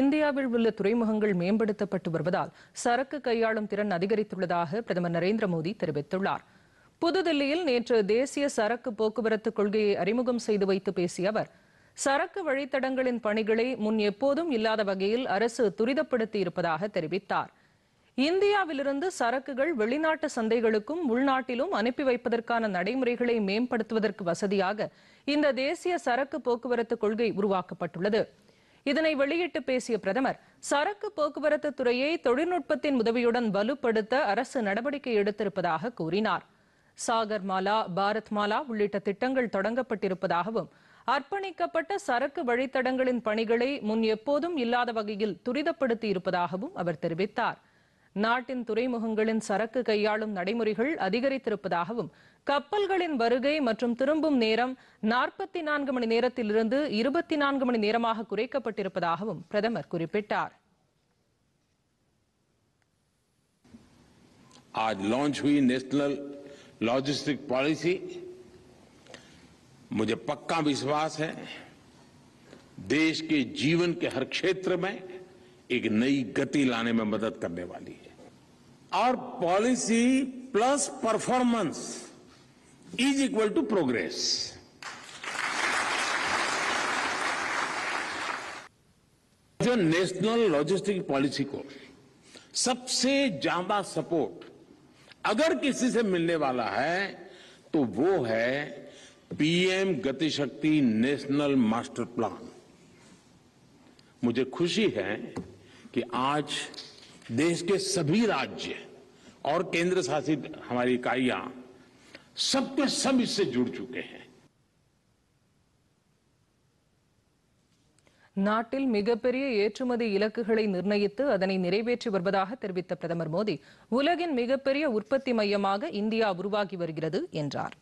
இந்தியாவில் உள்ள துறைமுகங்கள் மேம்படுத்தப்பட்டு வருவதால் சரக்கு கையாளும் திறன் அதிகரித்துள்ளதாக பிரதமர் நரேந்திர மோடி தெரிவித்துள்ளார் புதுதில்லியில் நேற்று தேசிய சரக்கு போக்குவரத்து கொள்கையை அறிமுகம் செய்து வைத்து பேசிய அவர் சரக்கு வழித்தடங்களின் பணிகளை முன் எப்போதும் இல்லாத வகையில் அரசு துரிதப்படுத்தி இருப்பதாக தெரிவித்தார் இந்தியாவிலிருந்து சரக்குகள் வெளிநாட்டு சந்தைகளுக்கும் உள்நாட்டிலும் அனுப்பி வைப்பதற்கான நடைமுறைகளை மேம்படுத்துவதற்கு வசதியாக இந்த தேசிய சரக்கு போக்குவரத்து கொள்கை உருவாக்கப்பட்டுள்ளது இதனை வெளியிட்டு பேசிய பிரதமர் சரக்கு போக்குவரத்து துறையை தொழில்நுட்பத்தின் உதவியுடன் வலுப்படுத்த அரசு நடவடிக்கை எடுத்திருப்பதாக கூறினார் சாகர் மாலா பாரத் மாலா உள்ளிட்ட திட்டங்கள் தொடங்கப்பட்டிருப்பதாகவும் அர்ப்பணிக்கப்பட்ட சரக்கு வழித்தடங்களின் பணிகளை முன் எப்போதும் இல்லாத வகையில் துரிதப்படுத்தி இருப்பதாகவும் அவர் தெரிவித்தார் நாட்டின் துறைமுகங்களின் சரக்கு கையாளும் நடைமுறைகள் அதிகரித்திருப்பதாகவும் கப்பல்களின் வருகை மற்றும் திரும்பும் நேரம் நாற்பத்தி நான்கு மணி நேரத்திலிருந்து இருபத்தி நான்கு மணி நேரமாக குறைக்கப்பட்டிருப்பதாகவும் பிரதமர் குறிப்பிட்டார் आज लॉन्च हुई नेशनल लॉजिस्टिक पॉलिसी मुझे पक्का विश्वास है देश के जीवन के हर क्षेत्र में एक नई गति लाने में मदद करने वाली है और policy plus performance is equal to progress जो नेशनल लॉजिस्टिक पॉलिसी को सबसे ज्यादा सपोर्ट अगर किसी से मिलने वाला है तो वो है पीएम गतिशक्ति नेशनल मास्टर प्लान मुझे खुशी है कि आज देश के सभी राज्य और केंद्र शासित हमारी इकाइयां सबके सब इससे जुड़ चुके हैं நாட்டில் மிகப்பெரிய ஏற்றுமதி இலக்குகளை நிர்ணயித்து அதனை நிறைவேற்றி வருவதாக தெரிவித்த பிரதமர் மோடி உலகின் மிகப்பெரிய உற்பத்தி மையமாக இந்தியா உருவாகி வருகிறது என்றார்